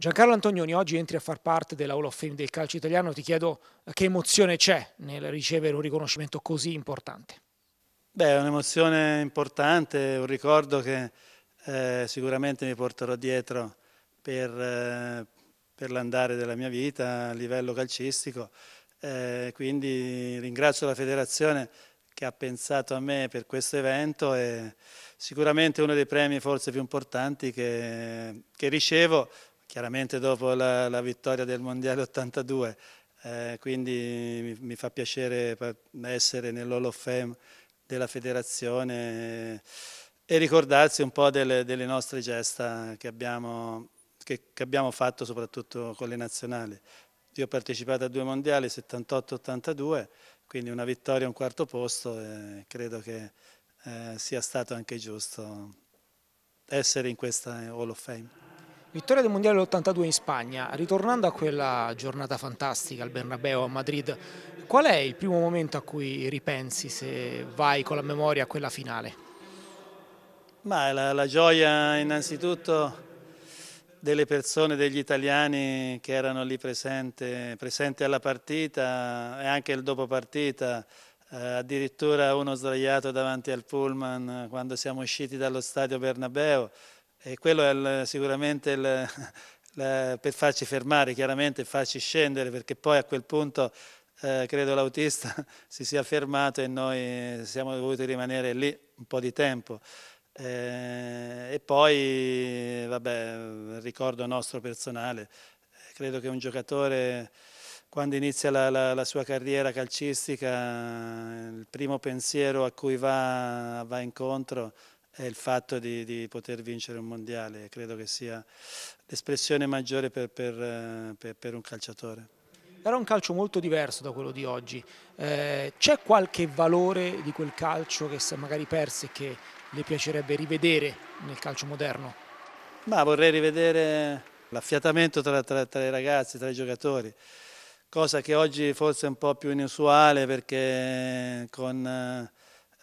Giancarlo Antonioni, oggi entri a far parte della Hall of Fame del calcio italiano, ti chiedo eh, che emozione c'è nel ricevere un riconoscimento così importante? Beh, è un'emozione importante, un ricordo che eh, sicuramente mi porterò dietro per, eh, per l'andare della mia vita a livello calcistico, eh, quindi ringrazio la federazione che ha pensato a me per questo evento e sicuramente uno dei premi forse più importanti che, che ricevo chiaramente dopo la, la vittoria del Mondiale 82, eh, quindi mi, mi, fa piacere essere nell'Hall of Fame della federazione e ricordarsi un po' delle, delle nostre gesta che abbiamo, che, che abbiamo, fatto soprattutto con le nazionali. Io ho partecipato a due mondiali, 78-82, quindi una vittoria e un quarto posto e credo che eh, sia stato anche giusto essere in questa Hall of Fame. Vittoria del Mondiale dell'82 in Spagna, ritornando a quella giornata fantastica al Bernabeo a Madrid, qual è il primo momento a cui ripensi se vai con la memoria a quella finale? Ma la, la gioia innanzitutto delle persone, degli italiani che erano lì presenti, presenti alla partita e anche il dopo partita, eh, addirittura uno sdraiato davanti al pullman eh, quando siamo usciti dallo stadio Bernabeo, e quello è il, sicuramente il, la, per farci fermare, chiaramente farci scendere, perché poi a quel punto eh, credo l'autista si sia fermato e noi siamo dovuti rimanere lì un po' di tempo. Eh, e poi, vabbè, ricordo nostro personale, credo che un giocatore quando inizia la, la, la, sua carriera calcistica il primo pensiero a cui va, va incontro il fatto di, di, poter vincere un mondiale, credo che sia l'espressione maggiore per, per, eh, per, per un calciatore. Era un calcio molto diverso da quello di oggi, eh, c'è qualche valore di quel calcio che si è magari perso e che le piacerebbe rivedere nel calcio moderno? Ma vorrei rivedere l'affiatamento tra, tra, tra i ragazzi, tra i giocatori, cosa che oggi forse è un po' più inusuale perché con...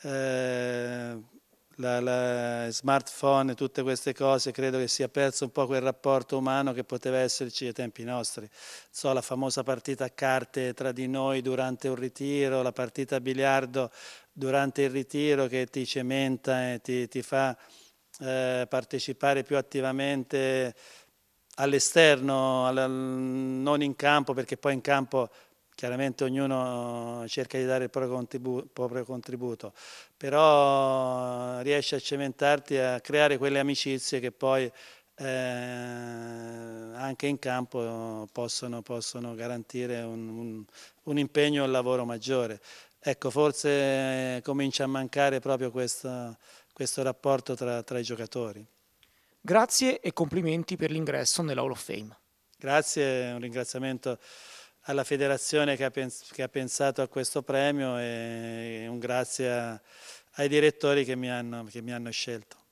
Eh, la, la smartphone, tutte queste cose, credo che sia perso un po' quel rapporto umano che poteva esserci ai tempi nostri. So, la famosa partita a carte tra di noi durante un ritiro, la partita a biliardo durante il ritiro che ti cementa e ti, ti fa eh, partecipare più attivamente all'esterno, all, non in campo, perché poi in campo Chiaramente ognuno cerca di dare il proprio contributo, proprio contributo, però riesce a cementarti, a creare quelle amicizie che poi eh, anche in campo possono, possono garantire un, un, un impegno e un lavoro maggiore. Ecco, forse eh, comincia a mancare proprio questo, questo rapporto tra, tra, i giocatori. Grazie e complimenti per l'ingresso nella of Fame. Grazie, un ringraziamento alla federazione che ha, pens che ha pensato a questo premio e un grazie a, ai direttori che mi hanno, che mi hanno scelto.